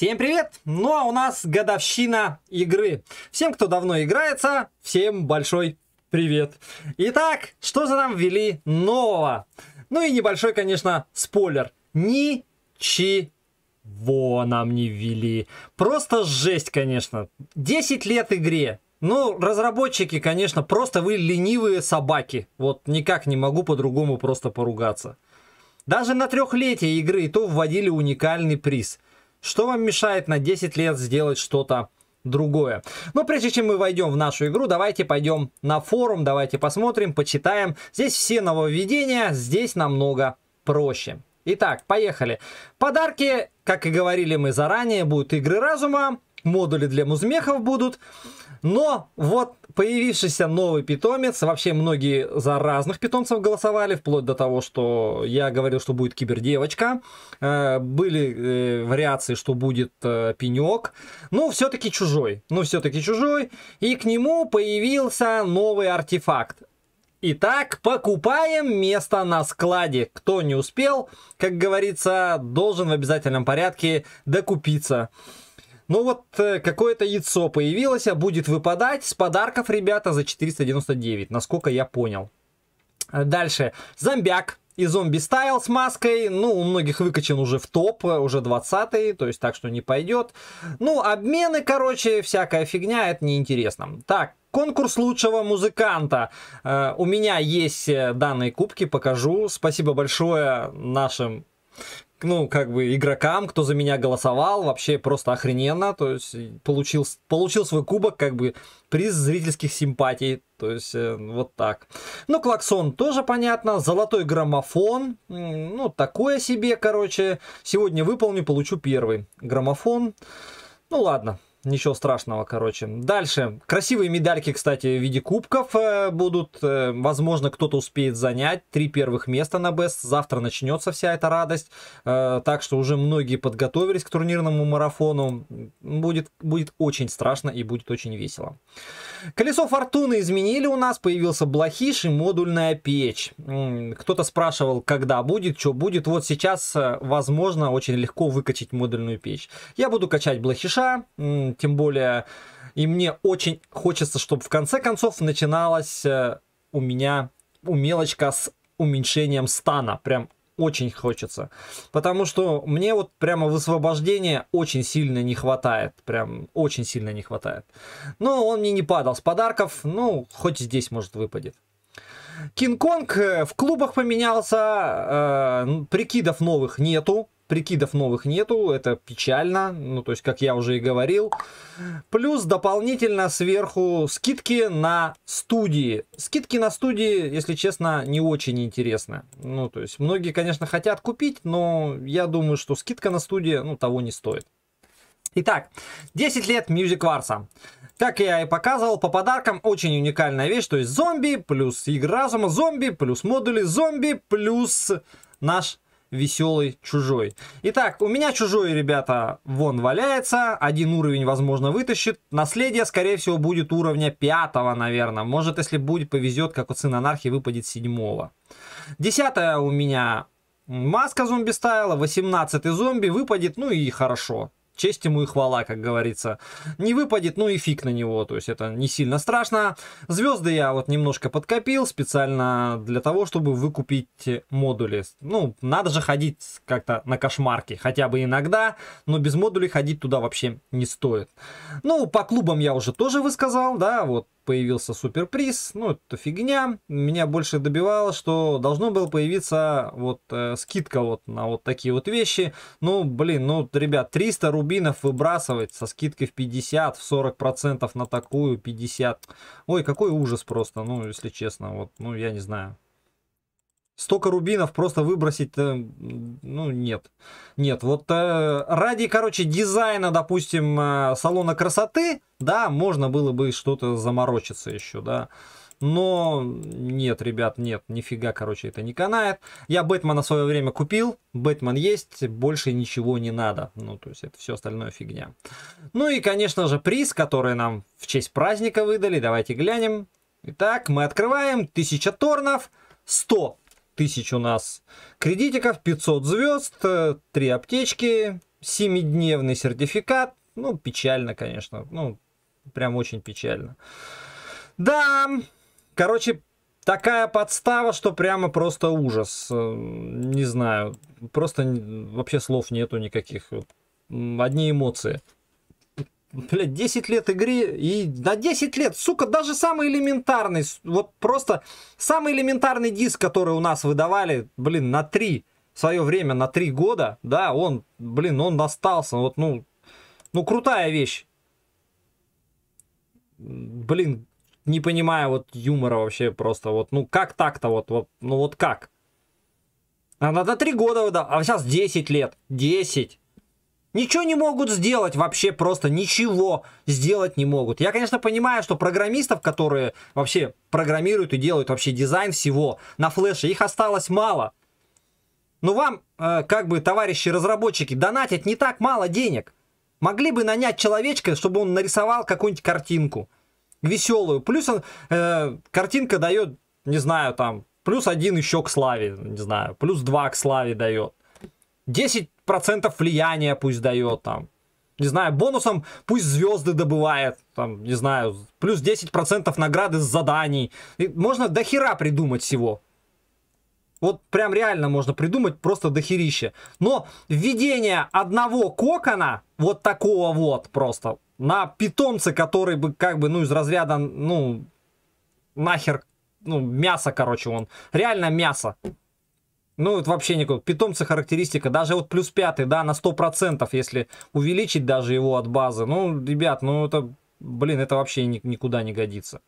Всем привет! Ну а у нас годовщина игры. Всем, кто давно играется, всем большой привет. Итак, что за нам ввели нового? Ну и небольшой, конечно, спойлер. Ничего. нам не ввели. Просто жесть, конечно. 10 лет игре. Ну, разработчики, конечно, просто вы ленивые собаки. Вот никак не могу по-другому просто поругаться. Даже на трехлетие игры и то вводили уникальный приз – что вам мешает на 10 лет сделать что-то другое. Но ну, прежде чем мы войдем в нашу игру, давайте пойдем на форум, давайте посмотрим, почитаем. Здесь все нововведения, здесь намного проще. Итак, поехали. Подарки, как и говорили мы заранее, будут игры разума, модули для музмехов будут. Но вот Появившийся новый питомец, вообще многие за разных питомцев голосовали, вплоть до того, что я говорил, что будет кибердевочка. Э, были э, вариации, что будет э, пенек. Но ну, все-таки чужой. Ну, все-таки чужой. И к нему появился новый артефакт. Итак, покупаем место на складе. Кто не успел, как говорится, должен в обязательном порядке докупиться. Ну вот э, какое-то яйцо появилось, а будет выпадать с подарков, ребята, за 499, насколько я понял. Э, дальше. Зомбяк и зомби стайл с маской. Ну, у многих выкачен уже в топ, э, уже 20 то есть так что не пойдет. Ну, обмены, короче, всякая фигня, это неинтересно. Так, конкурс лучшего музыканта. Э, у меня есть данные кубки, покажу. Спасибо большое нашим ну, как бы, игрокам, кто за меня голосовал, вообще просто охрененно, то есть получил, получил свой кубок, как бы, приз зрительских симпатий, то есть э, вот так. Ну, клаксон тоже понятно, золотой граммофон, ну, такое себе, короче, сегодня выполню, получу первый граммофон, ну, ладно, Ничего страшного, короче. Дальше. Красивые медальки, кстати, в виде кубков э, будут. Э, возможно, кто-то успеет занять. Три первых места на Бест. Завтра начнется вся эта радость. Э, так что уже многие подготовились к турнирному марафону. Будет, будет очень страшно и будет очень весело. Колесо фортуны изменили у нас. Появился блохиш и модульная печь. Кто-то спрашивал, когда будет, что будет. Вот сейчас, э, возможно, очень легко выкачать модульную печь. Я буду качать блохиша тем более. И мне очень хочется, чтобы в конце концов начиналась э, у меня умелочка с уменьшением стана. Прям очень хочется. Потому что мне вот прямо высвобождения очень сильно не хватает. Прям очень сильно не хватает. Но он мне не падал с подарков. Ну, хоть здесь, может, выпадет. Кинг-Конг э, в клубах поменялся. Э, прикидов новых нету. Прикидов новых нету, это печально, ну то есть, как я уже и говорил. Плюс дополнительно сверху скидки на студии. Скидки на студии, если честно, не очень интересны. Ну то есть, многие, конечно, хотят купить, но я думаю, что скидка на студии, ну того не стоит. Итак, 10 лет Music Варса. Как я и показывал, по подаркам очень уникальная вещь, то есть зомби, плюс игра разума зомби, плюс модули зомби, плюс наш веселый чужой. Итак, у меня чужой, ребята, вон валяется. Один уровень, возможно, вытащит. Наследие, скорее всего, будет уровня пятого, наверное. Может, если будет, повезет, как у Сына Анархии, выпадет седьмого. Десятая у меня маска зомби стайла. Восемнадцатый зомби выпадет, ну и хорошо честь ему и хвала, как говорится. Не выпадет, ну и фиг на него, то есть это не сильно страшно. Звезды я вот немножко подкопил специально для того, чтобы выкупить модули. Ну, надо же ходить как-то на кошмарки, хотя бы иногда, но без модулей ходить туда вообще не стоит. Ну, по клубам я уже тоже высказал, да, вот появился суперприз, ну это фигня. Меня больше добивало, что должно было появиться вот э, скидка вот на вот такие вот вещи. Ну, блин, ну, ребят, 300 рубинов выбрасывать со скидкой в 50, в 40 процентов на такую 50. Ой, какой ужас просто, ну, если честно, вот, ну, я не знаю. Столько рубинов просто выбросить, ну, нет. Нет, вот э, ради, короче, дизайна, допустим, э, салона красоты, да, можно было бы что-то заморочиться еще, да. Но нет, ребят, нет, нифига, короче, это не канает. Я Бэтмена в свое время купил, Бэтмен есть, больше ничего не надо. Ну, то есть это все остальное фигня. Ну и, конечно же, приз, который нам в честь праздника выдали, давайте глянем. Итак, мы открываем 1000 торнов, 100 тысяч у нас кредитиков, 500 звезд, 3 аптечки, 7-дневный сертификат. Ну, печально, конечно. Ну, прям очень печально. Да, короче, такая подстава, что прямо просто ужас. Э, не знаю, просто вообще слов нету никаких. Одни эмоции блядь, 10 лет игры, и на 10 лет, сука, даже самый элементарный, вот просто самый элементарный диск, который у нас выдавали, блин, на 3, свое время на 3 года, да, он, блин, он остался, вот, ну, ну, крутая вещь. Блин, не понимаю вот юмора вообще просто, вот, ну, как так-то, вот, вот, ну, вот как? Она на 3 года выдала, а сейчас 10 лет, 10. Ничего не могут сделать вообще просто, ничего сделать не могут. Я, конечно, понимаю, что программистов, которые вообще программируют и делают вообще дизайн всего на флеше, их осталось мало. Но ну, вам, э, как бы, товарищи разработчики, донатят не так мало денег. Могли бы нанять человечка, чтобы он нарисовал какую-нибудь картинку веселую. Плюс он, э, картинка дает, не знаю, там, плюс один еще к славе, не знаю, плюс два к славе дает. 10 процентов влияния пусть дает там. Не знаю, бонусом пусть звезды добывает, там, не знаю, плюс 10% награды с заданий. И можно до хера придумать всего. Вот прям реально можно придумать просто дохерище. Но введение одного кокона, вот такого вот просто, на питомце, который бы как бы, ну, из разряда, ну, нахер, ну, мясо, короче, он. Реально мясо. Ну, это вообще никакого. Питомца характеристика. Даже вот плюс пятый, да, на сто процентов если увеличить даже его от базы. Ну, ребят, ну это, блин, это вообще ни, никуда не годится.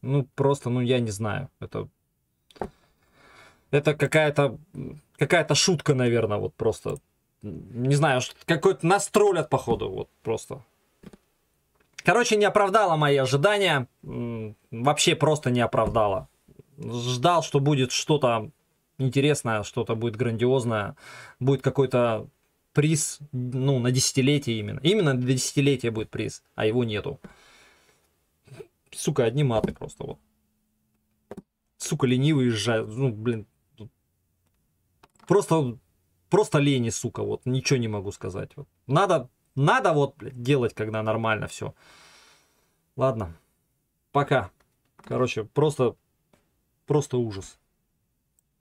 Ну, просто, ну, я не знаю. Это, это какая-то какая-то шутка, наверное, вот просто. Не знаю, какой-то нас троллят, походу, вот просто. Короче, не оправдала мои ожидания. Вообще просто не оправдала. Ждал, что будет что-то интересное, что-то будет грандиозное, будет какой-то приз, ну, на десятилетие именно. Именно на десятилетие будет приз, а его нету. Сука, одни маты просто вот. Сука, ленивый езжает. Ну, блин. Просто, просто лени, сука, вот. Ничего не могу сказать. Вот. Надо, надо вот, блин, делать, когда нормально все. Ладно. Пока. Короче, просто, просто ужас.